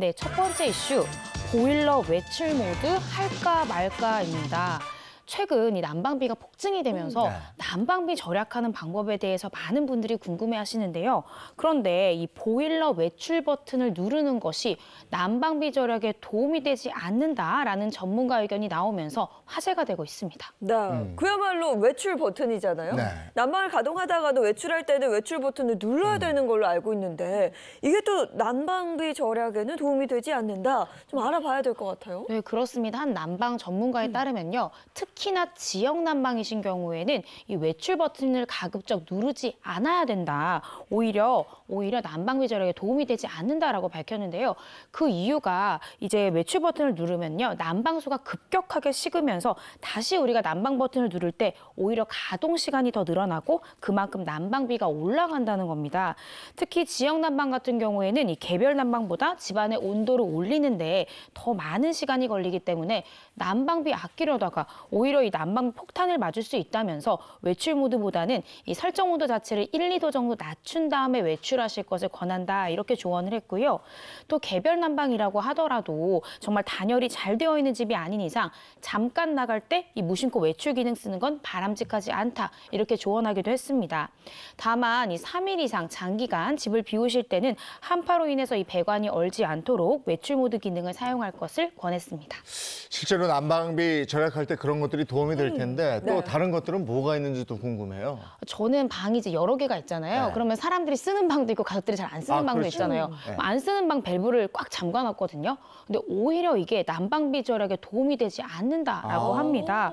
네, 첫 번째 이슈, 보일러 외출 모드 할까 말까입니다. 최근 이 난방비가 폭증이 되면서 음, 네. 난방비 절약하는 방법에 대해서 많은 분들이 궁금해 하시는데요. 그런데 이 보일러 외출 버튼을 누르는 것이 난방비 절약에 도움이 되지 않는다라는 전문가 의견이 나오면서 화제가 되고 있습니다. 네, 음. 그야말로 외출 버튼이잖아요. 네. 난방을 가동하다가도 외출할 때는 외출 버튼을 눌러야 음. 되는 걸로 알고 있는데 이게 또 난방비 절약에는 도움이 되지 않는다. 좀 알아봐야 될 것 같아요. 네, 그렇습니다. 한 난방 전문가에 따르면요. 특히 특히나 지역 난방이신 경우에는 이 외출 버튼을 가급적 누르지 않아야 된다. 오히려 오히려 난방 배절에 도움이 되지 않는다라고 밝혔는데요. 그 이유가 이제 외출 버튼을 누르면요. 난방수가 급격하게 식으면서 다시 우리가 난방 버튼을 누를 때 오히려 가동 시간이 더 늘어나고 그만큼 난방비가 올라간다는 겁니다. 특히 지역 난방 같은 경우에는 이 개별 난방보다 집안의 온도를 올리는데 더 많은 시간이 걸리기 때문에 난방비 아끼려다가 오히려 오히려 이 난방 폭탄을 맞을 수 있다면서 외출 모드보다는 이 설정 온도 자체를 1, 2도 정도 낮춘 다음에 외출하실 것을 권한다 이렇게 조언을 했고요. 또 개별 난방이라고 하더라도 정말 단열이 잘 되어 있는 집이 아닌 이상 잠깐 나갈 때 이 무심코 외출 기능 쓰는 건 바람직하지 않다 이렇게 조언하기도 했습니다. 다만 이 3일 이상 장기간 집을 비우실 때는 한파로 인해서 이 배관이 얼지 않도록 외출 모드 기능을 사용할 것을 권했습니다. 실제로 난방비 절약할 때 그런 것들이 것들이 도움이 될 음, 텐데 또 네. 다른 것들은 뭐가 있는지도 궁금해요. 저는 방이 이제 여러 개가 있잖아요. 네. 그러면 사람들이 쓰는 방도 있고 가족들이 잘 안 쓰는 아, 방도 그렇죠. 있잖아요. 네. 안 쓰는 방 밸브를 꽉 잠가놨거든요. 근데 오히려 이게 난방 비절약에 도움이 되지 않는다라고 아. 합니다.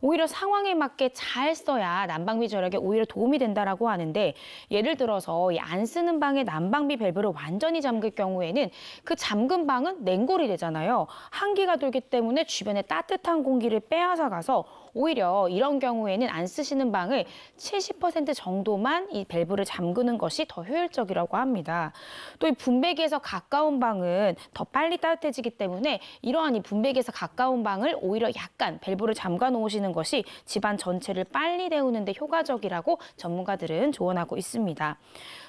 오히려 상황에 맞게 잘 써야 난방비 절약에 오히려 도움이 된다라고 하는데 예를 들어서 이 안 쓰는 방에 난방비 밸브를 완전히 잠글 경우에는 그 잠근 방은 냉골이 되잖아요. 한기가 돌기 때문에 주변에 따뜻한 공기를 빼앗아가 가서 오히려 이런 경우에는 안 쓰시는 방을 70% 정도만 이 밸브를 잠그는 것이 더 효율적이라고 합니다. 또 이 분배기에서 가까운 방은 더 빨리 따뜻해지기 때문에 이러한 이 분배기에서 가까운 방을 오히려 약간 밸브를 잠가 놓으시는 것이 집안 전체를 빨리 데우는 데 효과적이라고 전문가들은 조언하고 있습니다.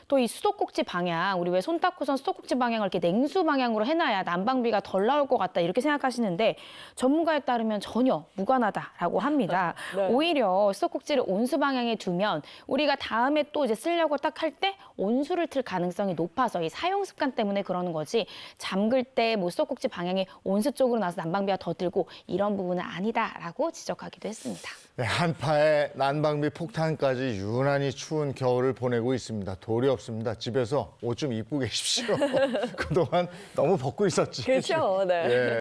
또 이 수도꼭지 방향, 우리 왜 손 닦고선 수도꼭지 방향을 이렇게 냉수 방향으로 해놔야 난방비가 덜 나올 것 같다 이렇게 생각하시는데 전문가에 따르면 전혀 무관하다. 거다라고 합니다. 네. 오히려 수도꼭지를 온수 방향에 두면 우리가 다음에 또 이제 쓰려고 딱 할 때 온수를 틀 가능성이 높아서 이 사용 습관 때문에 그러는 거지 잠글 때뭐 수도꼭지 방향이 온수 쪽으로 나서 난방비가 더 들고 이런 부분은 아니다라고 지적하기도 했습니다. 네, 한파에 난방비 폭탄까지 유난히 추운 겨울을 보내고 있습니다. 도리 없습니다. 집에서 옷 좀 입고 계십시오. 그동안 너무 벗고 있었지. 그렇죠. 네. 예.